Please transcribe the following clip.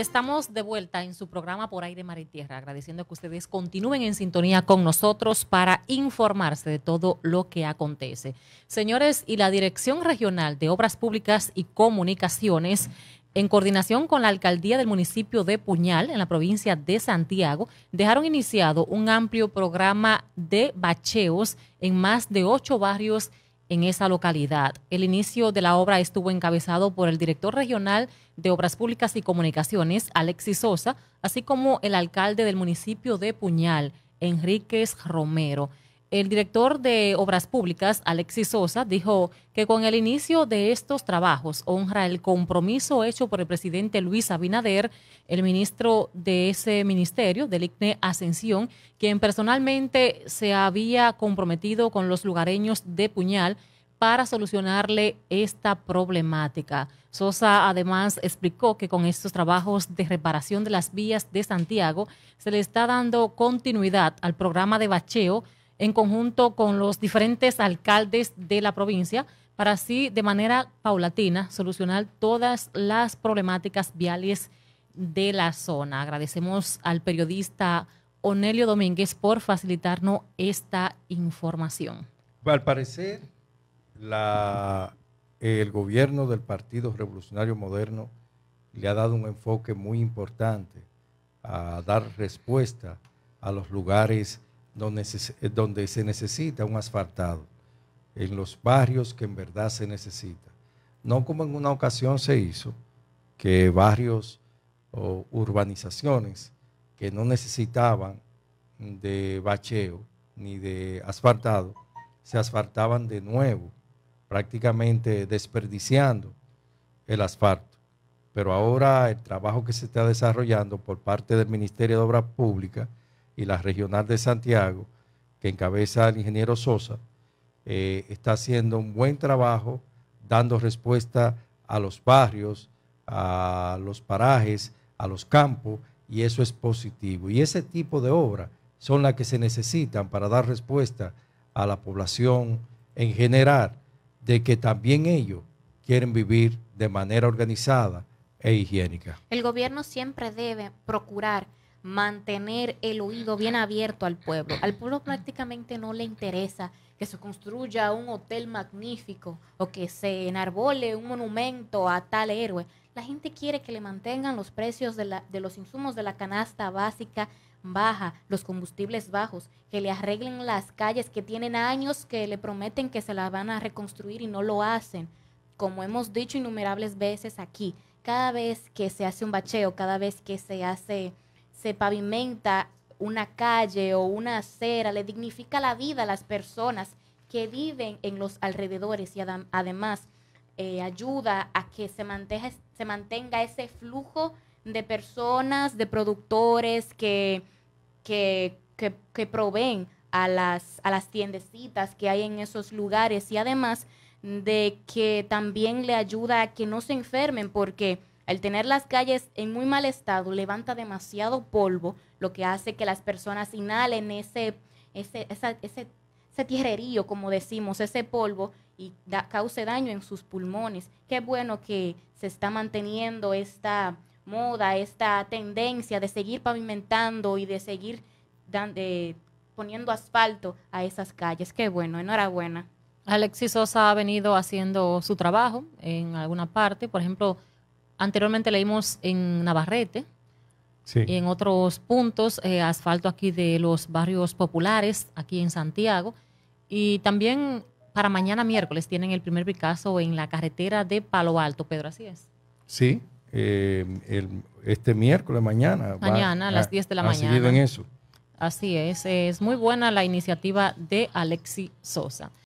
Estamos de vuelta en su programa Por Aire, Mar y Tierra, agradeciendo que ustedes continúen en sintonía con nosotros para informarse de todo lo que acontece. Señores, y la Dirección Regional de Obras Públicas y Comunicaciones, en coordinación con la Alcaldía del municipio de Puñal, en la provincia de Santiago, dejaron iniciado un amplio programa de bacheos en más de ocho barrios en esa localidad. El inicio de la obra estuvo encabezado por el director regional de Obras Públicas y Comunicaciones, Alexis Sosa, así como el alcalde del municipio de Puñal, Enríquez Romero. El director de Obras Públicas, Alexis Sosa, dijo que con el inicio de estos trabajos honra el compromiso hecho por el presidente Luis Abinader, el ministro de ese ministerio, del ICNE Ascensión, quien personalmente se había comprometido con los lugareños de Puñal para solucionarle esta problemática. Sosa además explicó que con estos trabajos de reparación de las vías de Santiago se le está dando continuidad al programa de bacheo en conjunto con los diferentes alcaldes de la provincia para así de manera paulatina solucionar todas las problemáticas viales de la zona. Agradecemos al periodista Onelio Domínguez por facilitarnos esta información. Al parecer, el gobierno del Partido Revolucionario Moderno le ha dado un enfoque muy importante a dar respuesta a los lugares eh, donde se, necesita un asfaltado, en los barrios que en verdad se necesita. No como en una ocasión se hizo, que barrios o urbanizaciones que no necesitaban de bacheo ni de asfaltado, se asfaltaban de nuevo, prácticamente desperdiciando el asfalto. Pero ahora el trabajo que se está desarrollando por parte del Ministerio de Obras Públicas y la regional de Santiago, que encabeza el ingeniero Sosa, eh, está haciendo un buen trabajo dando respuesta a los barrios, a los parajes, a los campos, y eso es positivo. Y ese tipo de obras son las que se necesitan para dar respuesta a la población en general, de que también ellos quieren vivir de manera organizada e higiénica. El gobierno siempre debe procurar mantener el oído bien abierto al pueblo. Al pueblo prácticamente no le interesa que se construya un hotel magnífico o que se enarbole un monumento a tal héroe. La gente quiere que le mantengan los precios de, la, de los insumos de la canasta básica baja, los combustibles bajos, que le arreglen las calles que tienen años que le prometen que se las van a reconstruir y no lo hacen. Como hemos dicho innumerables veces aquí, cada vez que se hace un bacheo, cada vez que se hace se pavimenta una calle o una acera, le dignifica la vida a las personas que viven en los alrededores y además eh, ayuda a que se mantenga, se mantenga ese flujo de personas, de productores que, que, proveen a las, a las tiendecitas que hay en esos lugares y además de que también le ayuda a que no se enfermen porque el tener las calles en muy mal estado, levanta demasiado polvo, lo que hace que las personas inhalen ese, ese, ese, tierrerío, como decimos, ese polvo, y cause daño en sus pulmones. Qué bueno que se está manteniendo esta moda, esta tendencia de seguir pavimentando y de seguir eh, poniendo asfalto a esas calles. Qué bueno, enhorabuena. Alexis Sosa ha venido haciendo su trabajo en alguna parte, por ejemplo, Anteriormente leímos en Navarrete y en otros puntos, eh, asfalto aquí de los barrios populares, aquí en Santiago. Y también para mañana miércoles tienen el primer Picasso en la carretera de Palo Alto, Pedro, así es. Sí, eh, este miércoles, mañana. Mañana, a las 10 de la mañana. en eso. Así es, es muy buena la iniciativa de Alexi Sosa.